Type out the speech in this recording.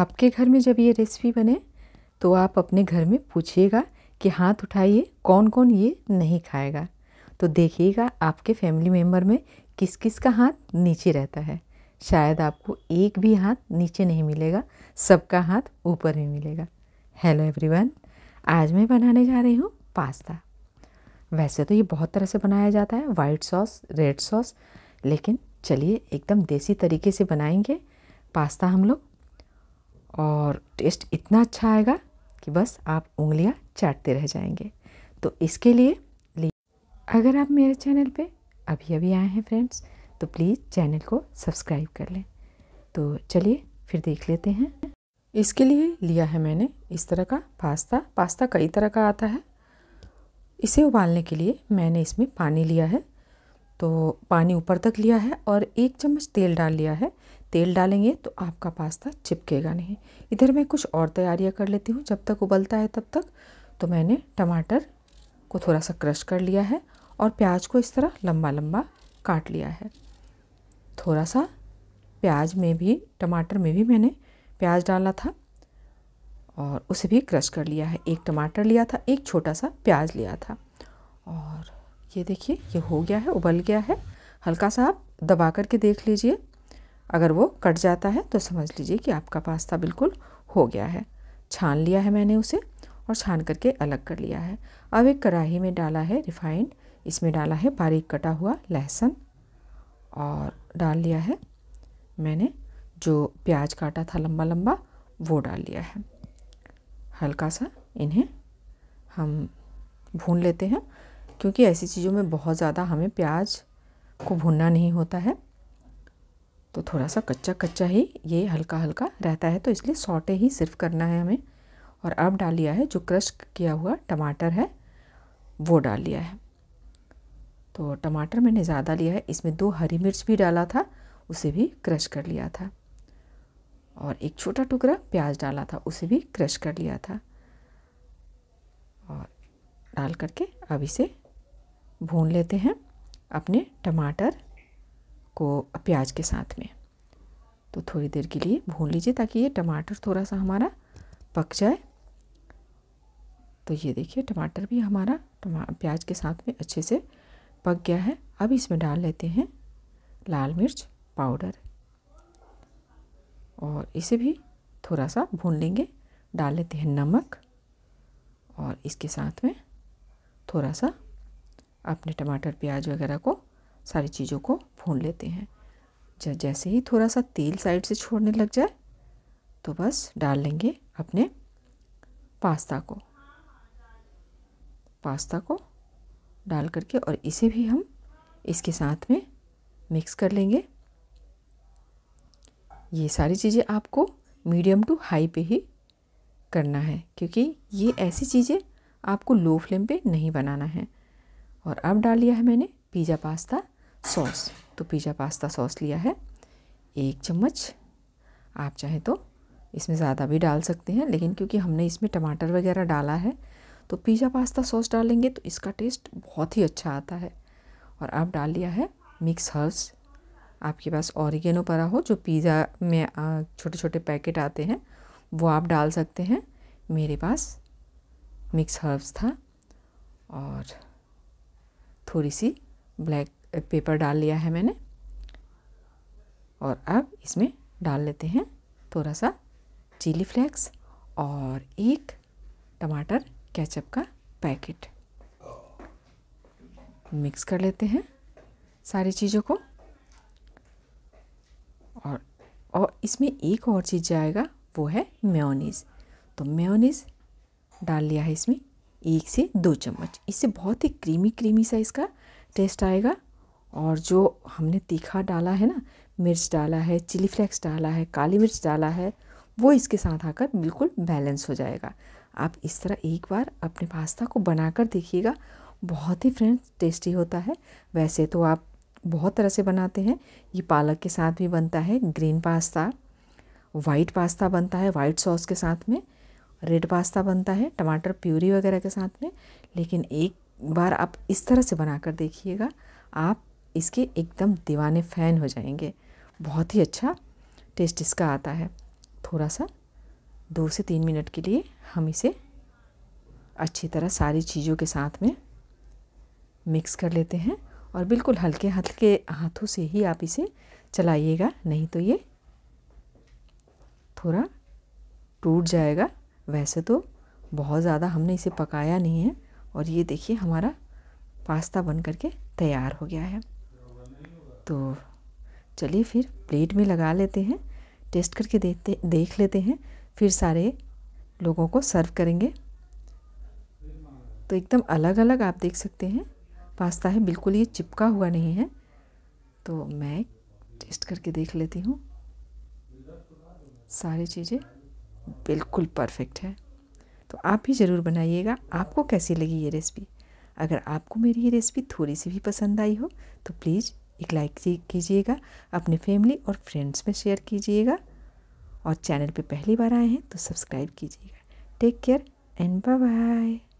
आपके घर में जब ये रेसिपी बने तो आप अपने घर में पूछिएगा कि हाथ उठाइए कौन कौन ये नहीं खाएगा तो देखिएगा आपके फैमिली मेम्बर में किस किस का हाथ नीचे रहता है शायद आपको एक भी हाथ नीचे नहीं मिलेगा सबका हाथ ऊपर ही मिलेगा हेलो एवरीवन आज मैं बनाने जा रही हूँ पास्ता वैसे तो ये बहुत तरह से बनाया जाता है वाइट सॉस रेड सॉस लेकिन चलिए एकदम देसी तरीके से बनाएंगे पास्ता हम लोग और टेस्ट इतना अच्छा आएगा कि बस आप उंगलियां चाटते रह जाएंगे तो इसके लिए अगर आप मेरे चैनल पे अभी अभी आए हैं फ्रेंड्स तो प्लीज़ चैनल को सब्सक्राइब कर लें तो चलिए फिर देख लेते हैं इसके लिए लिया है मैंने इस तरह का पास्ता पास्ता कई तरह का आता है इसे उबालने के लिए मैंने इसमें पानी लिया है तो पानी ऊपर तक लिया है और एक चम्मच तेल डाल लिया है तेल डालेंगे तो आपका पास्ता चिपकेगा नहीं इधर मैं कुछ और तैयारियाँ कर लेती हूँ जब तक उबलता है तब तक तो मैंने टमाटर को थोड़ा सा क्रश कर लिया है और प्याज को इस तरह लम्बा लम्बा काट लिया है थोड़ा सा प्याज में भी टमाटर में भी मैंने प्याज डाला था और उसे भी क्रश कर लिया है एक टमाटर लिया था एक छोटा सा प्याज लिया था और ये देखिए ये हो गया है उबल गया है हल्का सा आप दबा करके देख लीजिए अगर वो कट जाता है तो समझ लीजिए कि आपका पास्ता बिल्कुल हो गया है छान लिया है मैंने उसे और छान करके अलग कर लिया है अब एक कढ़ाही में डाला है रिफाइंड इसमें डाला है बारीक कटा हुआ लहसुन और डाल लिया है मैंने जो प्याज काटा था लंबा लंबा वो डाल लिया है हल्का सा इन्हें हम भून लेते हैं क्योंकि ऐसी चीज़ों में बहुत ज़्यादा हमें प्याज को भूनना नहीं होता है तो थोड़ा सा कच्चा कच्चा ही ये हल्का हल्का रहता है तो इसलिए सौटे ही सिर्फ करना है हमें और अब डाल लिया है जो क्रश किया हुआ टमाटर है वो डाल लिया है तो टमाटर मैंने ज़्यादा लिया है इसमें दो हरी मिर्च भी डाला था उसे भी क्रश कर लिया था और एक छोटा टुकड़ा प्याज डाला था उसे भी क्रश कर लिया था और डाल करके अब इसे भून लेते हैं अपने टमाटर को प्याज के साथ में तो थोड़ी देर के लिए भून लीजिए ताकि ये टमाटर थोड़ा सा हमारा पक जाए तो ये देखिए टमाटर भी हमारा टमा प्याज के साथ में अच्छे से पक गया है अब इसमें डाल लेते हैं लाल मिर्च पाउडर और इसे भी थोड़ा सा भून लेंगे डाल लेते हैं नमक और इसके साथ में थोड़ा सा अपने टमाटर प्याज वगैरह को सारी चीज़ों को भून लेते हैं जैसे ही थोड़ा सा तेल साइड से छोड़ने लग जाए तो बस डाल लेंगे अपने पास्ता को पास्ता को डाल करके और इसे भी हम इसके साथ में मिक्स कर लेंगे ये सारी चीज़ें आपको मीडियम टू हाई पे ही करना है क्योंकि ये ऐसी चीज़ें आपको लो फ्लेम पे नहीं बनाना है और अब डाल लिया है मैंने पिज़्ज़ा पास्ता सॉस तो पिज़्ज़ा पास्ता सॉस लिया है एक चम्मच आप चाहें तो इसमें ज़्यादा भी डाल सकते हैं लेकिन क्योंकि हमने इसमें टमाटर वगैरह डाला है तो पिज़्ज़ा पास्ता सॉस डालेंगे तो इसका टेस्ट बहुत ही अच्छा आता है और आप डाल लिया है मिक्स हर्ब्स आपके पास ऑरिगेनो परा हो जो पिज़्ज़ा में छोटे छोटे पैकेट आते हैं वो आप डाल सकते हैं मेरे पास मिक्स हर्ब्स था और थोड़ी सी ब्लैक पेपर डाल लिया है मैंने और अब इसमें डाल लेते हैं थोड़ा सा चिली फ्लेक्स और एक टमाटर केचप का पैकेट मिक्स कर लेते हैं सारी चीज़ों को और और इसमें एक और चीज़ जाएगा वो है मेयोनीज़ तो मेयोनीज़ डाल लिया है इसमें एक से दो चम्मच इससे बहुत ही क्रीमी क्रीमी सा इसका टेस्ट आएगा और जो हमने तीखा डाला है ना मिर्च डाला है चिली फ्लेक्स डाला है काली मिर्च डाला है वो इसके साथ आकर बिल्कुल बैलेंस हो जाएगा आप इस तरह एक बार अपने पास्ता को बनाकर देखिएगा बहुत ही फ्रेंड्स टेस्टी होता है वैसे तो आप बहुत तरह से बनाते हैं ये पालक के साथ भी बनता है ग्रीन पास्ता वाइट पास्ता बनता है वाइट सॉस के साथ में रेड पास्ता बनता है टमाटर प्यूरी वगैरह के साथ में लेकिन एक बार आप इस तरह से बना कर देखिएगा आप इसके एकदम दीवाने फ़ैन हो जाएंगे बहुत ही अच्छा टेस्ट इसका आता है थोड़ा सा दो से तीन मिनट के लिए हम इसे अच्छी तरह सारी चीज़ों के साथ में मिक्स कर लेते हैं और बिल्कुल हल्के हल्के हाथों से ही आप इसे चलाइएगा नहीं तो ये थोड़ा टूट जाएगा वैसे तो बहुत ज़्यादा हमने इसे पकाया नहीं है और ये देखिए हमारा पास्ता बन करके तैयार हो गया है तो चलिए फिर प्लेट में लगा लेते हैं टेस्ट करके देखते देख लेते हैं फिर सारे लोगों को सर्व करेंगे तो एकदम अलग अलग आप देख सकते हैं पास्ता है बिल्कुल ये चिपका हुआ नहीं है तो मैं टेस्ट करके देख लेती हूँ सारी चीज़ें बिल्कुल परफेक्ट है तो आप भी ज़रूर बनाइएगा आपको कैसी लगी ये रेसिपी अगर आपको मेरी ये रेसिपी थोड़ी सी भी पसंद आई हो तो प्लीज़ एक लाइक कीजिएगा अपने फैमिली और फ्रेंड्स में शेयर कीजिएगा और चैनल पे पहली बार आए हैं तो सब्सक्राइब कीजिएगा take care and bye bye